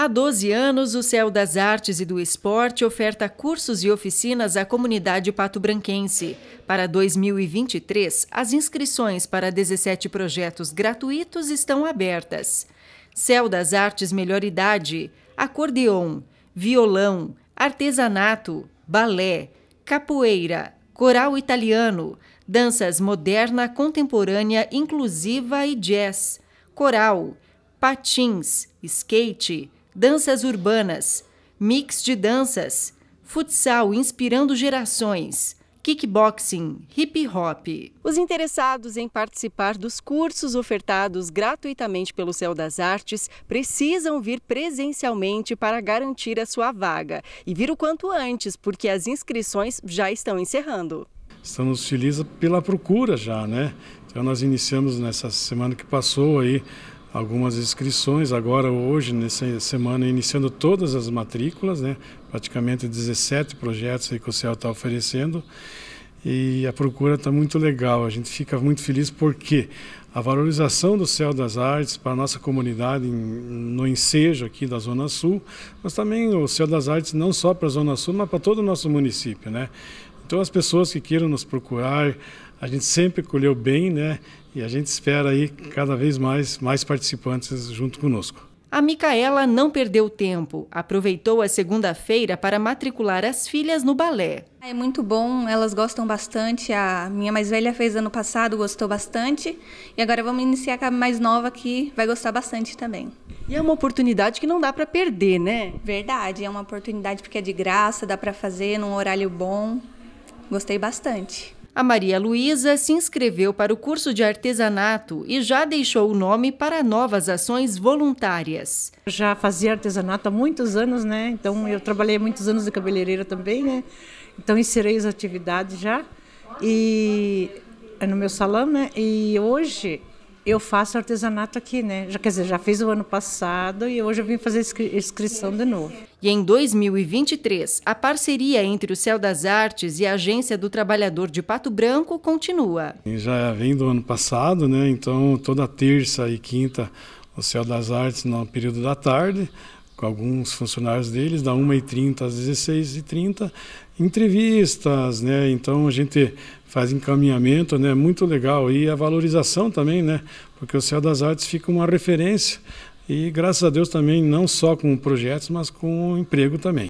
Há 12 anos, o Céu das Artes e do Esporte oferta cursos e oficinas à comunidade pato-branquense. Para 2023, as inscrições para 17 projetos gratuitos estão abertas. Céu das Artes Melhor Idade, acordeon, violão, artesanato, balé, capoeira, coral italiano, danças moderna, contemporânea, inclusiva e jazz, coral, patins, skate, danças urbanas, mix de danças, futsal inspirando gerações, kickboxing, hip hop. Os interessados em participar dos cursos ofertados gratuitamente pelo Céu das Artes precisam vir presencialmente para garantir a sua vaga e vir o quanto antes, porque as inscrições já estão encerrando. Estamos felizes pela procura já, né? Então nós iniciamos nessa semana que passou aí algumas inscrições agora hoje nessa semana iniciando todas as matrículas né praticamente 17 projetos que o céu está oferecendo e a procura está muito legal a gente fica muito feliz porque a valorização do céu das artes para a nossa comunidade no ensejo aqui da zona sul mas também o céu das artes não só para a zona sul mas para todo o nosso município né então as pessoas que queiram nos procurar a gente sempre colheu bem, né? E a gente espera aí cada vez mais mais participantes junto conosco. A Micaela não perdeu tempo, aproveitou a segunda-feira para matricular as filhas no balé. É muito bom, elas gostam bastante. A minha mais velha fez ano passado, gostou bastante. E agora vamos iniciar com a mais nova que vai gostar bastante também. E é uma oportunidade que não dá para perder, né? Verdade, é uma oportunidade porque é de graça, dá para fazer num horário bom. Gostei bastante. A Maria Luísa se inscreveu para o curso de artesanato e já deixou o nome para novas ações voluntárias. já fazia artesanato há muitos anos, né? Então eu trabalhei muitos anos de cabeleireira também, né? Então inserei as atividades já e é no meu salão, né? E hoje eu faço artesanato aqui, né? Já, quer dizer, já fiz o ano passado e hoje eu vim fazer inscri inscrição de novo. E em 2023, a parceria entre o Céu das Artes e a Agência do Trabalhador de Pato Branco continua. Já vem do ano passado, né? Então, toda terça e quinta, o Céu das Artes no período da tarde, com alguns funcionários deles, da 1h30 às 16h30, entrevistas, né? Então, a gente faz encaminhamento, né? Muito legal. E a valorização também, né? Porque o Céu das Artes fica uma referência. E graças a Deus também, não só com projetos, mas com emprego também.